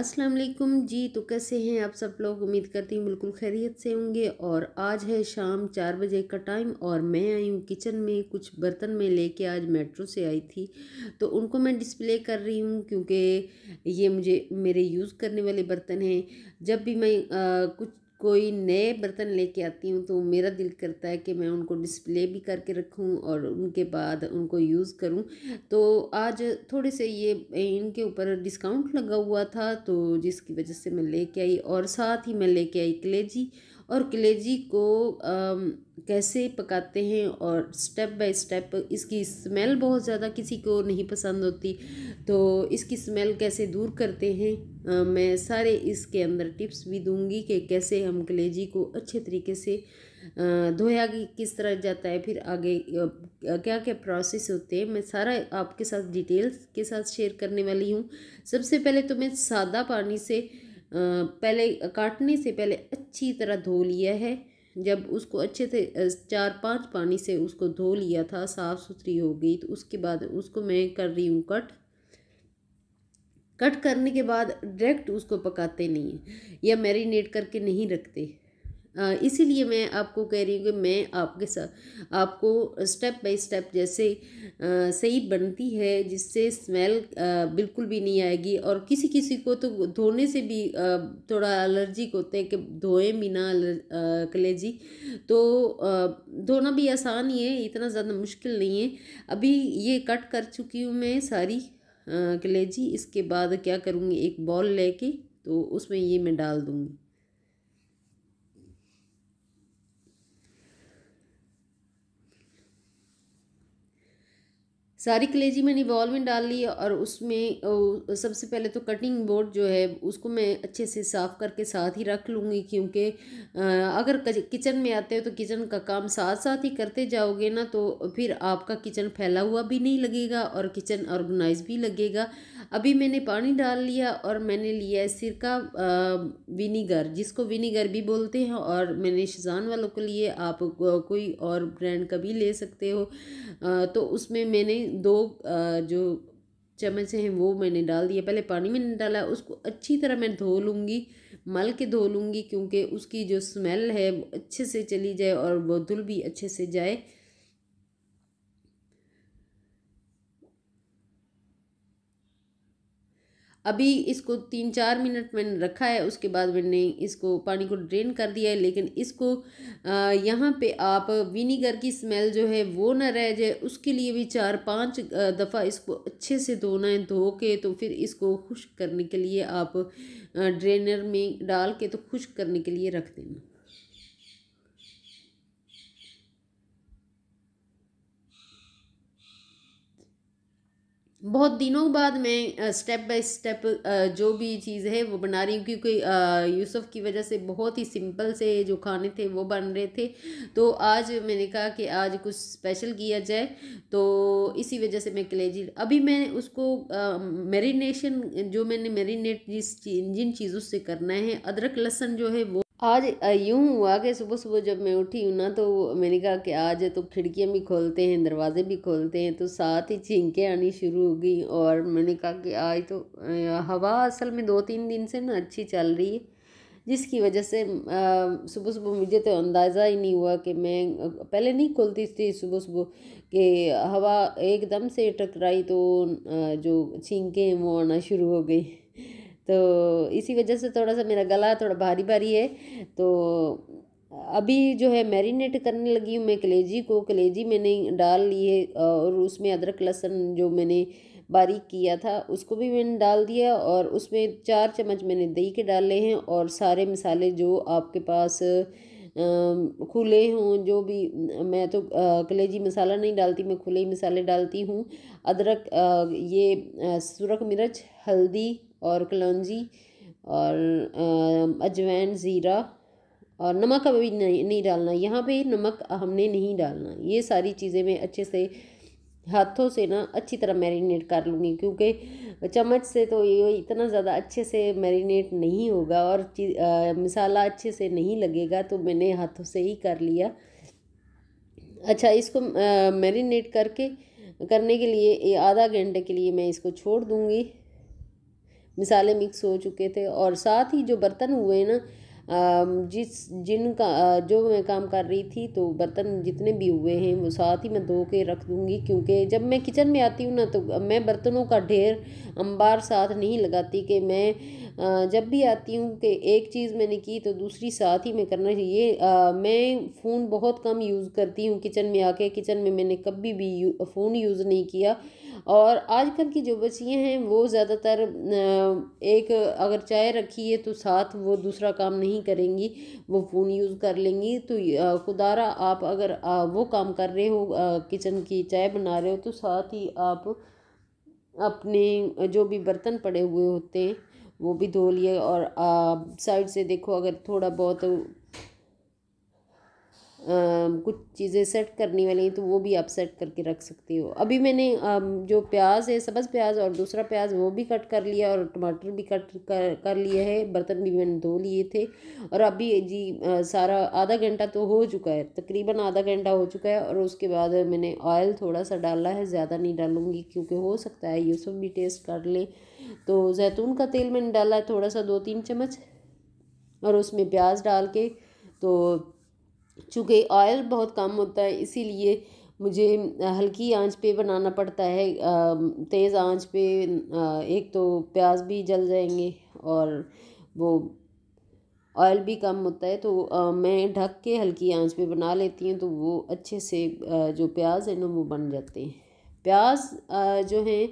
अस्सलाम वालेकुम जी तो कैसे हैं आप सब लोग उम्मीद करती हूँ बिल्कुल खैरियत से होंगे और आज है शाम चार बजे का टाइम और मैं आई हूँ किचन में कुछ बर्तन में लेके आज मेट्रो से आई थी तो उनको मैं डिस्प्ले कर रही हूँ क्योंकि ये मुझे मेरे यूज़ करने वाले बर्तन हैं जब भी मैं आ, कुछ कोई नए बर्तन लेके आती हूँ तो मेरा दिल करता है कि मैं उनको डिस्प्ले भी करके रखूँ और उनके बाद उनको यूज़ करूँ तो आज थोड़े से ये इनके ऊपर डिस्काउंट लगा हुआ था तो जिसकी वजह से मैं लेके आई और साथ ही मैं लेके आई कलेजी और कलेजी को आ, कैसे पकाते हैं और स्टेप बाय स्टेप इसकी स्मेल बहुत ज़्यादा किसी को नहीं पसंद होती तो इसकी स्मेल कैसे दूर करते हैं मैं सारे इसके अंदर टिप्स भी दूंगी कि कैसे हम कलेजी को अच्छे तरीके से धोया किस तरह जाता है फिर आगे क्या क्या प्रोसेस होते हैं मैं सारा आपके साथ डिटेल्स के साथ शेयर करने वाली हूँ सबसे पहले तो मैं सादा पानी से पहले काटने से पहले अच्छी तरह धो लिया है जब उसको अच्छे से चार पांच पानी से उसको धो लिया था साफ़ सुथरी हो गई तो उसके बाद उसको मैं कर रही हूँ कट कट करने के बाद डायरेक्ट उसको पकाते नहीं हैं या मैरिनेट करके नहीं रखते इसीलिए मैं आपको कह रही हूँ कि मैं आपके साथ आपको स्टेप बाय स्टेप जैसे आ, सही बनती है जिससे स्मेल आ, बिल्कुल भी नहीं आएगी और किसी किसी को तो धोने से भी आ, थोड़ा अलर्जिक होते हैं कि धोएं बिना कलेजी तो धोना भी आसान ही है इतना ज़्यादा मुश्किल नहीं है अभी ये कट कर चुकी हूँ मैं सारी कलेजी इसके बाद क्या करूँगी एक बॉल लेके तो उसमें ये मैं डाल दूँगी सारी कलेजी मैंने बॉल में डाल ली और उसमें सबसे पहले तो कटिंग बोर्ड जो है उसको मैं अच्छे से साफ़ करके साथ ही रख लूँगी क्योंकि अगर किचन में आते हो तो किचन का काम साथ साथ ही करते जाओगे ना तो फिर आपका किचन फैला हुआ भी नहीं लगेगा और किचन ऑर्गेनाइज भी लगेगा अभी मैंने पानी डाल लिया और मैंने लिया है सिरका विनीगर जिसको विनीगर भी बोलते हैं और मैंने शजान वालों के लिए आप कोई और ब्रांड का भी ले सकते हो तो उसमें मैंने दो जो चम्मच हैं वो मैंने डाल दिया पहले पानी मैंने डाला उसको अच्छी तरह मैं धो लूँगी मल के धो लूँगी क्योंकि उसकी जो स्मेल है वो अच्छे से चली जाए और वो धुल भी अच्छे से जाए अभी इसको तीन चार मिनट मैंने रखा है उसके बाद मैंने इसको पानी को ड्रेन कर दिया है लेकिन इसको यहाँ पे आप विनीगर की स्मेल जो है वो ना रह जाए उसके लिए भी चार पांच दफ़ा इसको अच्छे से धोना है धो के तो फिर इसको खुश्क करने के लिए आप ड्रेनर में डाल के तो खुश करने के लिए रख देना बहुत दिनों बाद मैं स्टेप बाय स्टेप जो भी चीज़ है वो बना रही हूँ क्योंकि यूसुफ की वजह से बहुत ही सिंपल से जो खाने थे वो बन रहे थे तो आज मैंने कहा कि आज कुछ स्पेशल किया जाए तो इसी वजह से मैं कलेजी अभी मैंने उसको मेरीनेशन जो मैंने मेरीनेट जिस जिन चीज़ों से करना है अदरक लहसन जो है वो आज यूं हुआ कि सुबह सुबह जब मैं उठी हूँ ना तो मैंने कहा कि आज तो खिड़कियाँ भी खोलते हैं दरवाजे भी खोलते हैं तो साथ ही छींकें आनी शुरू हो गई और मैंने कहा कि आज तो हवा असल में दो तीन दिन से ना अच्छी चल रही है जिसकी वजह से सुबह सुबह मुझे तो अंदाज़ा ही नहीं हुआ कि मैं पहले नहीं खोलती थी सुबह सुबह कि हवा एकदम से टकराई तो जो छींकें वो आना शुरू हो गई तो इसी वजह से थोड़ा सा मेरा गला थोड़ा भारी भारी है तो अभी जो है मैरिनेट करने लगी हूँ मैं कलेजी को कलेजी मैंने डाल ली है और उसमें अदरक लहसुन जो मैंने बारीक किया था उसको भी मैंने डाल दिया और उसमें चार चम्मच मैंने दही के डाले हैं और सारे मसाले जो आपके पास खुले हों जो भी मैं तो कलेजी मसाला नहीं डालती मैं खुले ही मसाले डालती हूँ अदरक ये सुरख मिर्च हल्दी और कलौजी और अजवैन ज़ीरा और नमक अभी नहीं नहीं डालना यहाँ पे नमक हमने नहीं डालना ये सारी चीज़ें मैं अच्छे से हाथों से ना अच्छी तरह मैरिनेट कर लूँगी क्योंकि चम्मच से तो ये इतना ज़्यादा अच्छे से मैरिनेट नहीं होगा और आ, मसाला अच्छे से नहीं लगेगा तो मैंने हाथों से ही कर लिया अच्छा इसको मैरिनेट करके करने के लिए आधा घंटे के लिए मैं इसको छोड़ दूँगी मिसाले मिक्स हो चुके थे और साथ ही जो बर्तन हुए ना जिस जिन का जो मैं काम कर रही थी तो बर्तन जितने भी हुए हैं वो साथ ही मैं धो के रख दूँगी क्योंकि जब मैं किचन में आती हूँ ना तो मैं बर्तनों का ढेर अंबार साथ नहीं लगाती कि मैं जब भी आती हूँ कि एक चीज़ मैंने की तो दूसरी साथ ही मैं करना चाहिए मैं फ़ोन बहुत कम यूज़ करती हूँ किचन में आके किचन में मैंने कभी भी यू, फ़ोन यूज़ नहीं किया और आजकल की जो बच्चियाँ हैं वो ज़्यादातर एक अगर चाय रखी है तो साथ वो दूसरा काम नहीं करेंगी वो फ़ोन यूज़ कर लेंगी तो खुदारा आप अगर वो काम कर रहे हो किचन की चाय बना रहे हो तो साथ ही आप अपने जो भी बर्तन पड़े हुए होते हैं वो भी धो लिए और साइड से देखो अगर थोड़ा बहुत कुछ चीज़ें सेट करनी वाली हैं तो वो भी आप सेट करके रख सकती हो अभी मैंने जो प्याज है सब्ज़ प्याज और दूसरा प्याज वो भी कट कर लिया और टमाटर भी कट कर, कर लिया है बर्तन भी मैंने धो लिए थे और अभी जी सारा आधा घंटा तो हो चुका है तकरीबन आधा घंटा हो चुका है और उसके बाद मैंने ऑयल थोड़ा सा डाला है ज़्यादा नहीं डालूँगी क्योंकि हो सकता है यूसुफ भी टेस्ट कर लें तो जैतून का तेल मैंने डाला है थोड़ा सा दो तीन चम्मच और उसमें प्याज डाल के तो चूँकि ऑयल बहुत कम होता है इसीलिए मुझे हल्की आंच पे बनाना पड़ता है तेज़ आंच पे एक तो प्याज भी जल जाएंगे और वो ऑयल भी कम होता है तो मैं ढक के हल्की आंच पे बना लेती हूँ तो वो अच्छे से जो प्याज है ना वो बन जाते हैं प्याज जो हैं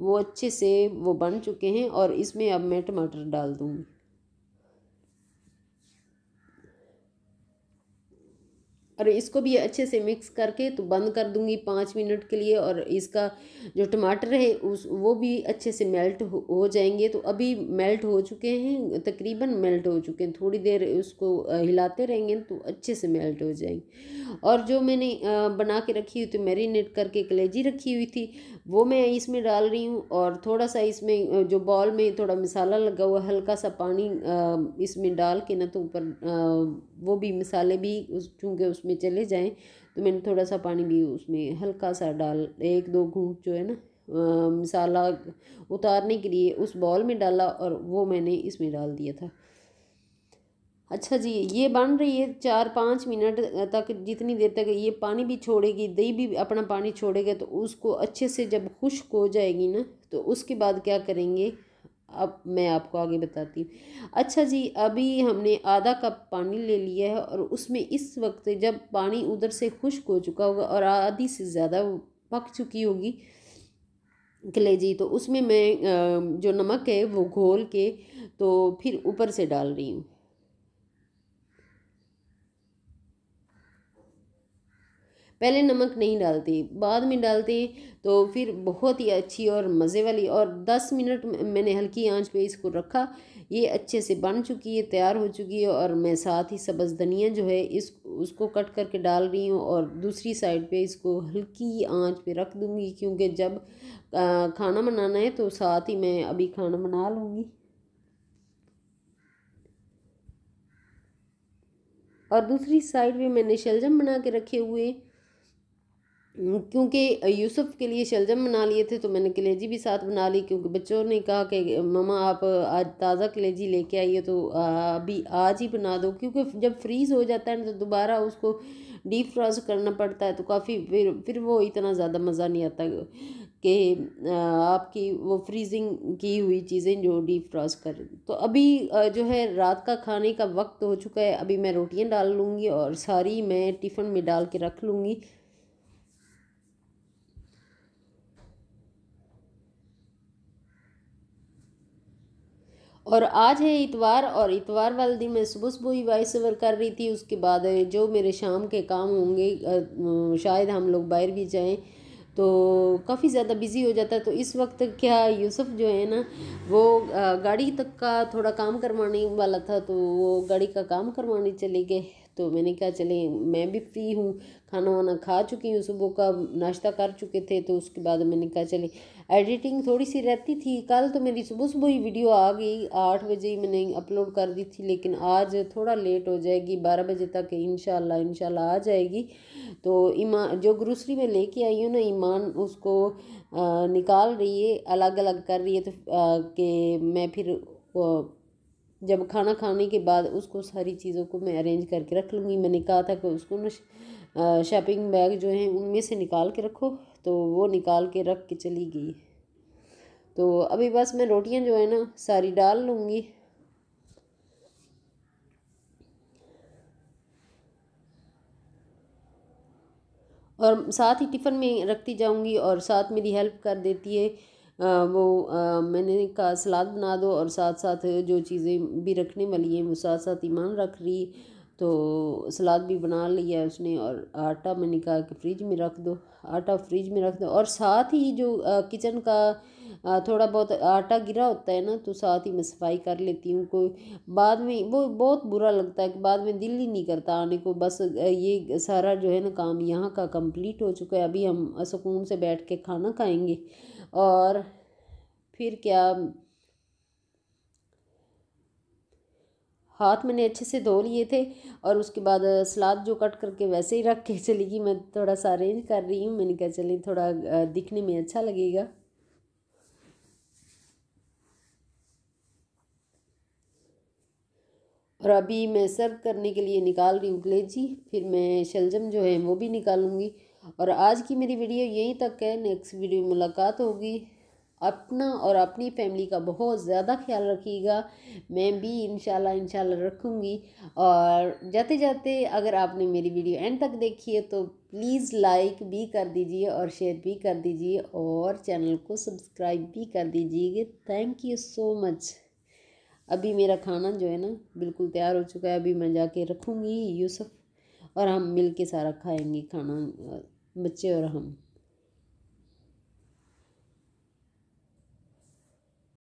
वो अच्छे से वो बन चुके हैं और इसमें अब मैं टमाटर डाल दूँगी और इसको भी अच्छे से मिक्स करके तो बंद कर दूंगी पाँच मिनट के लिए और इसका जो टमाटर है उस वो भी अच्छे से मेल्ट हो, हो जाएंगे तो अभी मेल्ट हो चुके हैं तकरीबन मेल्ट हो चुके हैं थोड़ी देर उसको हिलाते रहेंगे तो अच्छे से मेल्ट हो जाएंगे और जो मैंने बना के रखी हुई थी तो मैरिनेट करके कलेजी रखी हुई थी वो मैं इसमें डाल रही हूँ और थोड़ा सा इसमें जो बॉल में थोड़ा मसाला लगा हुआ हल्का सा पानी इसमें डाल के ना तो ऊपर वो भी मसाले भी उस चूँकि उसमें चले जाएं तो मैंने थोड़ा सा पानी भी उसमें हल्का सा डाल एक दो घूट जो है ना मसाला उतारने के लिए उस बॉल में डाला और वो मैंने इसमें डाल दिया था अच्छा जी ये बन रही है चार पाँच मिनट तक जितनी देर तक ये पानी भी छोड़ेगी दही भी अपना पानी छोड़ेगा तो उसको अच्छे से जब खुश्क हो जाएगी ना तो उसके बाद क्या करेंगे अब मैं आपको आगे बताती हूँ अच्छा जी अभी हमने आधा कप पानी ले लिया है और उसमें इस वक्त जब पानी उधर से खुश्क हो चुका होगा और आधी से ज़्यादा पक चुकी होगी कलेजी तो उसमें मैं जो नमक है वो घोल के तो फिर ऊपर से डाल रही हूँ पहले नमक नहीं डालते बाद में डालते तो फिर बहुत ही अच्छी और मज़े वाली और दस मिनट मैंने हल्की आंच पे इसको रखा ये अच्छे से बन चुकी है तैयार हो चुकी है और मैं साथ ही सब्ज़ धनिया जो है इस उसको कट करके डाल रही हूँ और दूसरी साइड पे इसको हल्की आंच पे रख दूँगी क्योंकि जब खाना बनाना है तो साथ ही मैं अभी खाना बना लूँगी और दूसरी साइड पे मैंने शलजम बना के रखे हुए क्योंकि यूसुफ के लिए शलजम बना लिए थे तो मैंने कलेजी भी साथ बना ली क्योंकि बच्चों ने कहा कि ममा आप आज ताज़ा कलेजी लेके आइए तो अभी आज ही बना दो क्योंकि जब फ्रीज़ हो जाता है ना तो दोबारा उसको डीप फ्रॉस्ट करना पड़ता है तो काफ़ी फिर फिर वो इतना ज़्यादा मज़ा नहीं आता कि आपकी वो फ्रीजिंग की हुई चीज़ें जो डीप फ्रॉस्ट कर तो अभी जो है रात का खाने का वक्त हो चुका है अभी मैं रोटियाँ डाल लूँगी और सारी मैं टिफ़िन में डाल के रख लूँगी और आज है इतवार और इतवार वाले दिन मैं सुबह सुबह ही वॉइस ओवर कर रही थी उसके बाद जो मेरे शाम के काम होंगे शायद हम लोग बाहर भी जाएं तो काफ़ी ज़्यादा बिज़ी हो जाता है तो इस वक्त क्या यूसुफ जो है ना वो गाड़ी तक का थोड़ा काम करवाने वाला था तो वो गाड़ी का काम करवाने चले गए तो मैंने कहा चले मैं भी फ्री हूँ खाना वाना खा चुकी हूँ सुबह का नाश्ता कर चुके थे तो उसके बाद मैंने कहा चले एडिटिंग थोड़ी सी रहती थी कल तो मेरी सुबह सुबह ही वीडियो आ गई आठ बजे ही मैंने अपलोड कर दी थी लेकिन आज थोड़ा लेट हो जाएगी बारह बजे तक इन इनशाला आ जाएगी तो ईमान जो ग्रोसरी में लेके आई हूँ ना ईमान उसको आ, निकाल रही है अलग अलग कर रही है तो कि मैं फिर वो, जब खाना खाने के बाद उसको सारी चीज़ों को मैं अरेंज करके रख लूँगी मैंने कहा था कि उसको ना शॉपिंग बैग जो है उनमें से निकाल के रखो तो वो निकाल के रख के चली गई तो अभी बस मैं रोटियां जो है ना सारी डाल लूँगी और साथ ही टिफ़न में रखती जाऊँगी और साथ मेरी हेल्प कर देती है आ, वो आ, मैंने कहा सलाद बना दो और साथ साथ जो चीज़ें भी रखने वाली हैं वो साथ साथ ईमान रख रही तो सलाद भी बना लिया उसने और आटा मैंने कहा कि फ्रिज में रख दो आटा फ्रिज में रख दो और साथ ही जो किचन का थोड़ा बहुत आटा गिरा होता है ना तो साथ ही मैं सफाई कर लेती हूँ कोई बाद में वो बहुत बुरा लगता है कि बाद में दिल ही नहीं करता आने को बस ये सारा जो है ना काम यहाँ का कंप्लीट हो चुका है अभी हम सुकून से बैठ के खाना खाएँगे और फिर क्या हाथ मैंने अच्छे से धो लिए थे और उसके बाद सलाद जो कट करके वैसे ही रख के चली गई मैं थोड़ा सा अरेंज कर रही हूँ मैंने कहा चलें थोड़ा दिखने में अच्छा लगेगा और अभी मैं सर्व करने के लिए निकाल रही हूँ कलेजी फिर मैं शलजम जो है वो भी निकालूँगी और आज की मेरी वीडियो यहीं तक है नेक्स्ट वीडियो मुलाकात होगी अपना और अपनी फैमिली का बहुत ज़्यादा ख्याल रखिएगा मैं भी इन इंशाल्लाह रखूँगी और जाते जाते अगर आपने मेरी वीडियो एंड तक देखी है तो प्लीज़ लाइक भी कर दीजिए और शेयर भी कर दीजिए और चैनल को सब्सक्राइब भी कर दीजिए थैंक यू सो मच अभी मेरा खाना जो है ना बिल्कुल तैयार हो चुका है अभी मैं जाके रखूँगी यूसुफ और हम मिल के सारा खाएँगे खाना बच्चे और हम